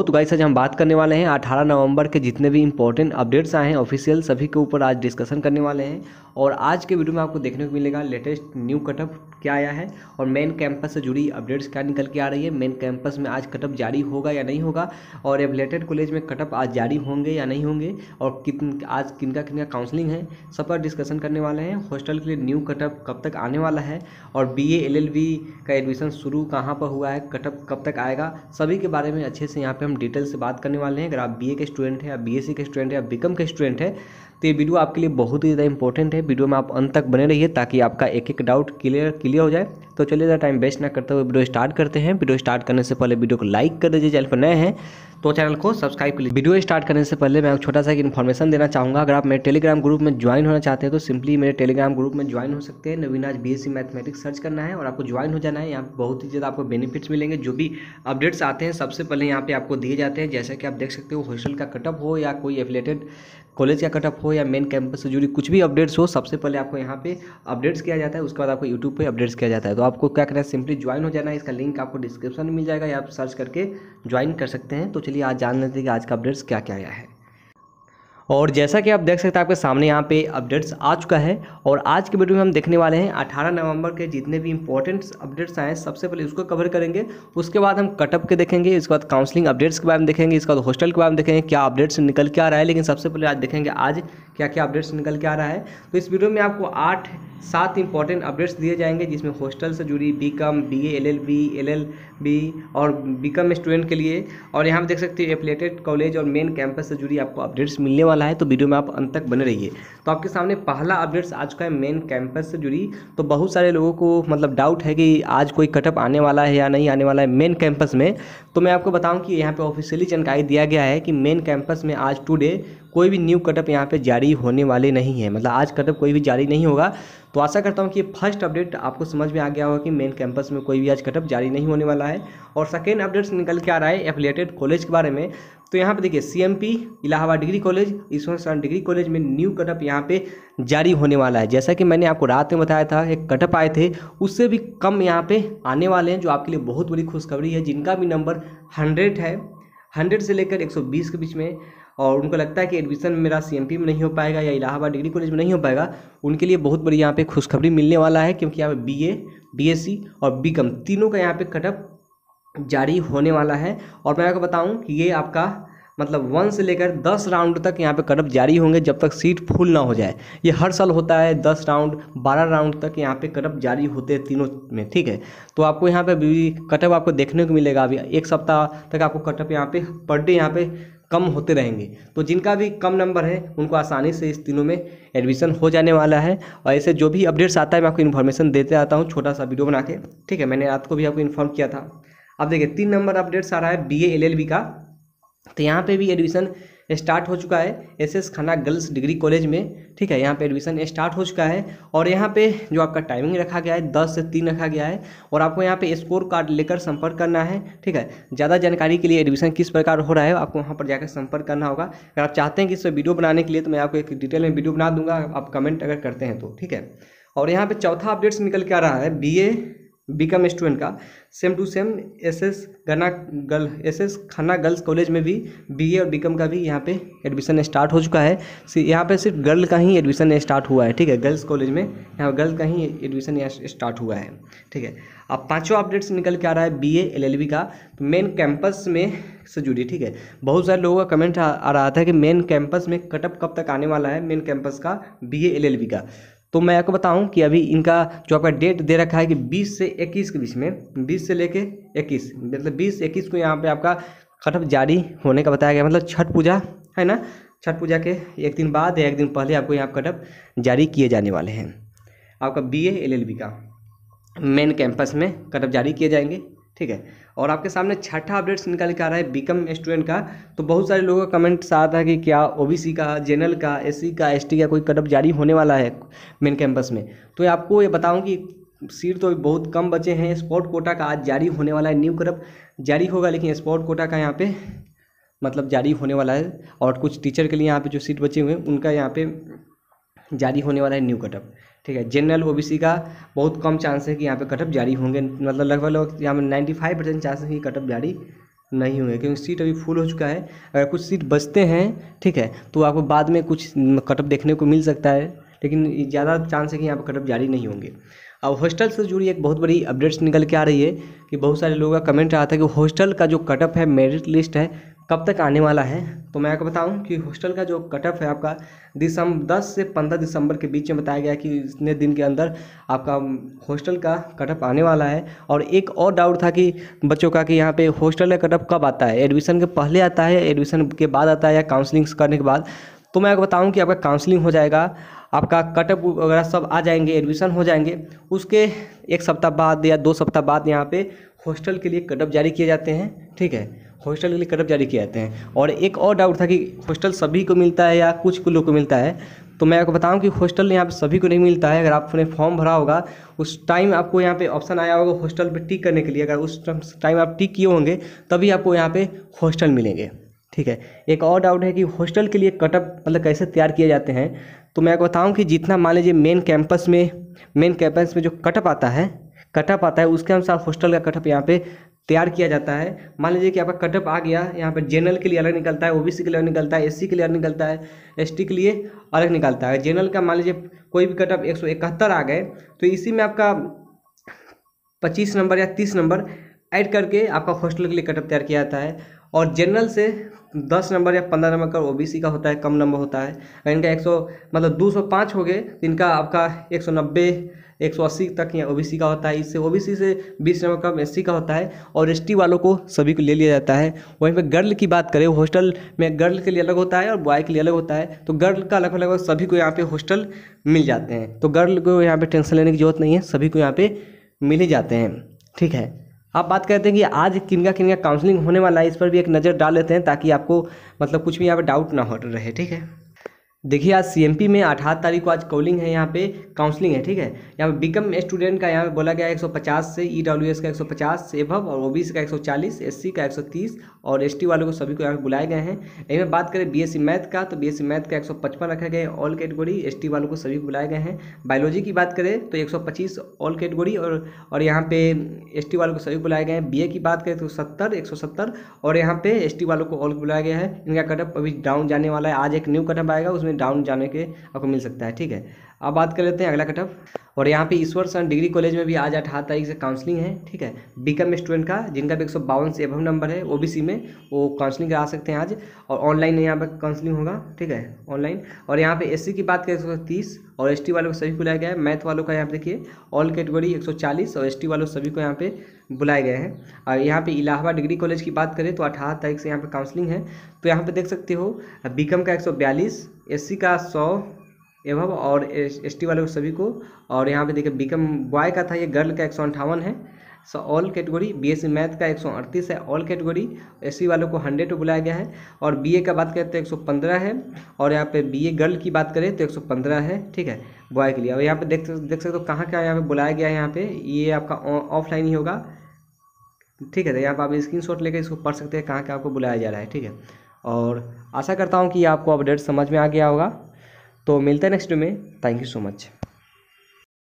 तो, तो गाइस आज हम बात करने वाले हैं 18 नवंबर के जितने भी इंपॉर्टेंट अपडेट्स आए हैं ऑफिशियल सभी के ऊपर आज डिस्कशन करने वाले हैं और आज के वीडियो में आपको देखने को मिलेगा लेटेस्ट न्यू कटअप क्या आया है और मेन कैंपस से जुड़ी अपडेट्स क्या निकल के आ रही है मेन कैंपस में आज कटअप जारी होगा या नहीं होगा और एफिलेटेड कॉलेज में कटअप आज जारी होंगे या नहीं होंगे और कितन आज किनका किनका काउंसलिंग है सब पर डिस्कशन करने वाले हैं हॉस्टल के लिए न्यू कटअप कब तक आने वाला है और बी एल का एडमिशन शुरू कहाँ पर हुआ है कटअप कब तक आएगा सभी के बारे में अच्छे से यहाँ पर हम डिटेल से बात करने वाले हैं अगर आप बीए के स्टूडेंट हैं आप बीएससी के स्टूडेंट हैं आप बीकॉम के स्टूडेंट हैं तो ये वीडियो आपके लिए बहुत ही ज़्यादा इंपॉर्टेंट है वीडियो में आप अंत तक बने रहिए ताकि आपका एक एक डाउट क्लियर क्लियर हो जाए तो चलिए ज़्यादा टाइम वेस्ट ना करते हुए वीडियो स्टार्ट करते हैं वीडियो स्टार्ट करने से पहले वीडियो को लाइक कर दीजिए चैनल पर नए हैं तो चैनल को सब्सक्राइब कर लीजिए वीडियो स्टार्ट करने से पहले मैं एक छोटा सा एक इन्फॉर्मेशन देना चाहूँगा अगर आप मेरे टेलीग्राम ग्रुप में ज्वाइन होना चाहते हैं तो सिंपली मेरे टेलीग्राम ग्रुप में ज्वाइन हो सकते हैं नवीनाज बी एस मैथमेटिक्स सर्च करना है और आपको ज्वाइन हो जाना है यहाँ बहुत ही ज़्यादा आपको बेनिफिट्स मिलेंगे जो भी अपडेट्स आते हैं सबसे पहले यहाँ पे आपको दिए जाते हैं जैसा कि आप देख सकते हो हॉस्टल का कटअप हो या कोई एफिलेटेड कॉलेज का कटअप हो या मेन कैंपस से जुड़ी कुछ भी अपडेट्स हो सबसे पहले आपको यहाँ पे अपडेट्स किया जाता है उसके बाद आपको यूट्यूब पे अपडेट्स किया जाता है तो आपको क्या करना है सिंपली ज्वाइन हो जाना है इसका लिंक आपको डिस्क्रिप्शन में मिल जाएगा या आप सर्च करके ज्वाइन कर सकते हैं तो चलिए आज जान लेते हैं कि आज का अपडेट्स क्या क्या आया है और जैसा कि आप देख सकते हैं आपके सामने यहाँ पे अपडेट्स आ चुका है और आज के वीडियो में हम देखने वाले हैं 18 नवंबर के जितने भी इंपॉर्टेंट अपडेट्स आए हैं सबसे पहले उसको कवर करेंगे उसके बाद हम कटअप के देखेंगे इसके बाद काउंसलिंग अपडेट्स के बारे में देखेंगे इसके बाद हॉस्टल के बारे में देखेंगे क्या अपडेट्स निकल के आ रहा है लेकिन सबसे पहले आज देखेंगे आज क्या क्या अपडेट्स निकल के आ रहा है तो इस वीडियो में आपको आठ सात इंपॉर्टेंट अपडेट्स दिए जाएंगे जिसमें हॉस्टल से जुड़ी B com B L L B L L B और बी कॉम स्टूडेंट के लिए और यहाँ पर देख सकते हो एफिलेटेड कॉलेज और मेन कैंपस से जुड़ी आपको अपडेट्स मिलने वाला है तो वीडियो में आप अंत तक बने रहिए तो आपके सामने पहला अपडेट्स आज का है मेन कैंपस से जुड़ी तो बहुत सारे लोगों को मतलब डाउट है कि आज कोई कटअप आने वाला है या नहीं आने वाला है मेन कैंपस में तो मैं आपको बताऊँ कि यहाँ पर ऑफिशियली जानकारी दिया गया है कि मेन कैंपस में आज टूडे कोई भी न्यू कटअप यहाँ पे जारी होने वाले नहीं है मतलब आज कटअप कोई भी जारी नहीं होगा तो आशा करता हूँ कि फर्स्ट अपडेट आपको समझ में आ गया होगा कि मेन कैंपस में कोई भी आज कटअप जारी नहीं होने वाला है और सेकेंड अपडेट्स निकल के आ रहा है एफिलेटेड कॉलेज के बारे में तो यहाँ पे देखिए P Allahabad degree college Ishwar Sharan degree college में न्यू कटअप यहाँ पे जारी होने वाला है जैसा कि मैंने आपको रात में बताया था एक कटअप आए थे उससे भी कम यहाँ पे आने वाले हैं जो आपके लिए बहुत बड़ी खुशखबरी है जिनका भी नंबर हंड्रेड है हंड्रेड से लेकर एक सौ बीस के बीच में और उनको लगता है कि एडमिशन मेरा सी में नहीं हो पाएगा या इलाहाबाद डिग्री कॉलेज में नहीं हो पाएगा उनके लिए बहुत बड़ी यहाँ पे खुशखबरी मिलने वाला है क्योंकि यहाँ पे B A B S C और बी कम तीनों का यहाँ पे कटअप जारी होने वाला है और मैं आपको बताऊँ कि ये आपका मतलब वन से लेकर दस राउंड तक यहाँ पे कटअप जारी होंगे जब तक सीट फुल ना हो जाए ये हर साल होता है दस राउंड बारह राउंड तक यहाँ पे कटअप जारी होते हैं तीनों में ठीक है तो आपको यहाँ पे अभी कटअप आपको देखने को मिलेगा अभी एक सप्ताह तक आपको कटअप यहाँ पे पर डे यहाँ पे कम होते रहेंगे तो जिनका भी कम नंबर है उनको आसानी से इस तीनों में एडमिशन हो जाने वाला है और ऐसे जो भी अपडेट्स आता है मैं आपको इन्फॉर्मेशन देते आता हूँ छोटा सा वीडियो बना के ठीक है मैंने रात को भी आपको इन्फॉर्म किया था अब देखिए तीन नंबर अपडेट्स आ रहा है B A L L B का तो यहाँ पे भी एडमिशन स्टार्ट हो चुका है S S Khanna girls degree college में ठीक है यहाँ पे एडमिशन स्टार्ट हो चुका है और यहाँ पे जो आपका टाइमिंग रखा गया है दस से तीन रखा गया है और आपको यहाँ पे स्कोर कार्ड लेकर संपर्क करना है ठीक है ज़्यादा जानकारी के लिए एडमिशन किस प्रकार हो रहा है आपको वहाँ पर जाकर संपर्क करना होगा अगर आप चाहते हैं कि इस वीडियो बनाने के लिए तो मैं आपको एक डिटेल में वीडियो बना दूंगा आप कमेंट अगर करते हैं तो ठीक है और यहाँ पर चौथा अपडेट्स निकल के आ रहा है बी बीकॉम स्टूडेंट का same to same S S गना girl S S Khanna girls college में भी बीए और बीकॉम का भी यहाँ पे एडमिशन स्टार्ट हो चुका है यहाँ पे सिर्फ गर्ल का ही एडमिशन स्टार्ट हुआ है ठीक है गर्ल्स कॉलेज में यहाँ गर्ल का ही एडमिशन यहाँ स्टार्ट हुआ है ठीक है अब पाँचों अपडेट्स निकल के आ रहा है बी एल एल का तो मेन कैंपस में से जुड़ी ठीक है बहुत सारे लोगों का कमेंट आ, रहा था कि मेन कैंपस में कटअप कब तक आने वाला है मेन कैंपस का बी ए एल का तो मैं आपको बताऊं कि अभी इनका जो आपका डेट दे रखा है कि 20 से 21 के बीच में 20 से लेके 21 मतलब 20 21 को यहाँ पे आपका खटप जारी होने का बताया गया मतलब छठ पूजा है ना छठ पूजा के एक दिन बाद या एक दिन पहले आपको यहाँ कटअप जारी किए जाने वाले हैं आपका B A L L B का मेन कैंपस में कटअप जारी किए जाएंगे ठीक है और आपके सामने छठा अपडेट्स निकाल के आ रहा है बीकम स्टूडेंट का तो बहुत सारे लोगों का कमेंट्स आ था कि क्या ओबीसी का जनरल का एससी e का एसटी का कोई कटअप जारी होने वाला है मेन कैंपस में तो आपको ये बताऊं कि सीट तो बहुत कम बचे हैं स्पॉट कोटा का आज जारी होने वाला है न्यू कटअप जारी होगा लेकिन स्पॉट कोटा का यहाँ पर मतलब जारी होने वाला है और कुछ टीचर के लिए यहाँ पर जो सीट बचे हुए हैं उनका यहाँ पर जारी होने वाला है न्यू कटअप ठीक है जनरल ओ का बहुत कम चांस है कि यहाँ पे कटअप जारी होंगे मतलब लगभग लगभग यहाँ पर नाइन्टी फाइव परसेंट चांस है कि कटअप जारी नहीं होंगे क्योंकि सीट अभी फुल हो चुका है अगर कुछ सीट बचते हैं ठीक है तो आपको बाद में कुछ कटअप देखने को मिल सकता है लेकिन ज़्यादा चांस है कि यहाँ पर कटअप जारी नहीं होंगे अब हॉस्टल से जुड़ी एक बहुत बड़ी अपडेट्स निकल के आ रही है कि बहुत सारे लोगों का कमेंट रहा था कि हॉस्टल का जो कटअप है मेरिट लिस्ट है कब तक आने वाला है तो मैं आपको बताऊं कि हॉस्टल का जो कट ऑफ है आपका दिसंबर दस से पंद्रह दिसंबर के बीच में बताया गया कि इतने दिन के अंदर आपका हॉस्टल का कट ऑफ आने वाला है और एक और डाउट था कि बच्चों का कि यहाँ पे हॉस्टल का कट ऑफ कब आता है एडमिशन के पहले आता है एडमिशन के बाद आता है या काउंसलिंग करने के बाद तो मैं आपको बताऊँ कि आपका काउंसलिंग हो जाएगा आपका कटअप वगैरह सब आ जाएंगे एडमिशन हो जाएंगे उसके एक सप्ताह बाद या दो सप्ताह बाद यहाँ पे हॉस्टल के लिए कटअप जारी किए जाते हैं ठीक है हॉस्टल के लिए कटअप जारी किए जाते हैं और एक और डाउट था कि हॉस्टल सभी को मिलता है या कुछ लोग को मिलता है तो मैं आपको बताऊं कि हॉस्टल यहाँ पे सभी को नहीं मिलता है अगर आपने फॉर्म भरा होगा उस टाइम आपको यहाँ पे ऑप्शन आया होगा हॉस्टल पे टिक करने के लिए अगर उस टाइम आप टिक किए होंगे तभी आपको यहाँ पे हॉस्टल मिलेंगे ठीक है एक और डाउट है कि हॉस्टल के लिए कटअप मतलब कैसे तैयार किए जाते हैं तो मैं आपको बताऊँ कि जितना मान लीजिए मेन कैंपस में मेन कैंपस में जो कटअप आता है कटअप आता है उसके अनुसार हॉस्टल का कटअप यहाँ पे तैयार किया जाता है मान लीजिए कि आपका कटअप आ गया यहाँ पर जनरल के लिए अलग निकलता है ओबीसी के लिए अलग निकलता है एससी के लिए अलग निकलता है एसटी के लिए अलग निकलता है जनरल का मान लीजिए कोई भी कटअप एक सौ इकहत्तर आ गए तो इसी में आपका पच्चीस नंबर या तीस नंबर ऐड करके आपका हॉस्टल के लिए कटअप तैयार किया जाता है और जनरल से दस नंबर या पंद्रह नंबर का ओबीसी का होता है कम नंबर होता है इनका एक सौ मतलब दो सौ पाँच हो गए तो इनका आपका एक सौ नब्बे एक सौ अस्सी तक यहाँ ओबीसी का होता है इससे ओबीसी से बीस नंबर कम एस का होता है और एस वालों को सभी को ले लिया जाता है वहीं पर गर्ल की बात करें हॉस्टल में गर्ल के लिए अलग होता है और बॉय के लिए अलग होता है तो गर्ल का अलग अलग सभी को यहाँ पे हॉस्टल मिल जाते हैं तो गर्ल को यहाँ पर टेंशन लेने की जरूरत नहीं है सभी को यहाँ पर मिल ही जाते हैं ठीक है आप बात करते हैं कि आज किनका किनका काउंसलिंग होने वाला है इस पर भी एक नज़र डाल लेते हैं ताकि आपको मतलब कुछ भी यहाँ पर डाउट ना हो रहे ठीक है देखिए आज सी में अठारह तारीख को आज कॉलिंग है यहाँ पे काउंसलिंग है ठीक है यहाँ पे बीकम स्टूडेंट का यहाँ पे बोला गया 150 से ईडब्ल्यूएस e का 150 से एभव और ओबीसी का 140 एससी का 130 और एसटी वालों को सभी को यहाँ पे बुलाए गए हैं यहीं में बात करें बीएससी मैथ का तो बीएससी मैथ का 155 रखा गया है ऑल कैटेगोरी एस वालों को सभी को बुलाए गए हैं बायोलॉजी की बात करें तो एक ऑल कैटेगोरी और और यहाँ पे एस वालों को सभी बुलाए गए हैं बी की बात करें तो सत्तर एक और यहाँ पे एस वालों को ऑल बुलाया गया है इनका कटअप अभी डाउन जाने वाला है आज एक न्यू कटअप आएगा उसमें में डाउन जाने के आपको मिल सकता है ठीक है अब बात कर लेते हैं अगला कटअप और यहाँ पे ईश्वर सन डिग्री कॉलेज में भी आज अठारह तारीख से काउंसलिंग है ठीक है बीकम स्टूडेंट का जिनका भी एक सौ बावन से एवं नंबर है ओबीसी में वो काउंसलिंग करा सकते हैं आज और ऑनलाइन यहाँ पर काउंसलिंग होगा ठीक है ऑनलाइन और यहाँ पे एससी की बात करें एक तो सौ तीस और एस वालों को सभी बुलाया गया है मैथ वालों का यहाँ पर देखिए ऑल कैटेगरी एक सौ चालीस और एस वालों सभी को यहाँ पर बुलाए गए हैं और यहाँ पर इलाहाबाद डिग्री कॉलेज की बात करें तो अठारह तारीख से यहाँ पर काउंसलिंग है तो यहाँ पर देख सकते हो बीकम का एक सौ बयालीस का सौ एवं और एस टी वाले सभी को और यहाँ पे देखिए बीकम बॉय का था ये गर्ल का एक सौ अंठावन है so all category BSc math का एक सौ अड़तीस है ऑल कैटेगरी एस सी वालों को हंड्रेड बुलाया गया है और बीए का बात करें तो एक सौ पंद्रह है और यहाँ पे बीए गर्ल की बात करें तो एक सौ पंद्रह है ठीक है बॉय के लिए और यहाँ पे देख देख सकते हो कहाँ क्या यहाँ पे बुलाया गया है यहाँ पे ये आपका ऑफलाइन ही होगा ठीक है तो यहाँ पर आप स्क्रीन शॉट लेकर इसको पढ़ सकते हैं कहाँ क्या आपको बुलाया जा रहा है ठीक है और आशा करता हूँ कि आपको अपडेट समझ में आ गया होगा तो मिलते हैं नेक्स्ट में थैंक यू सो मच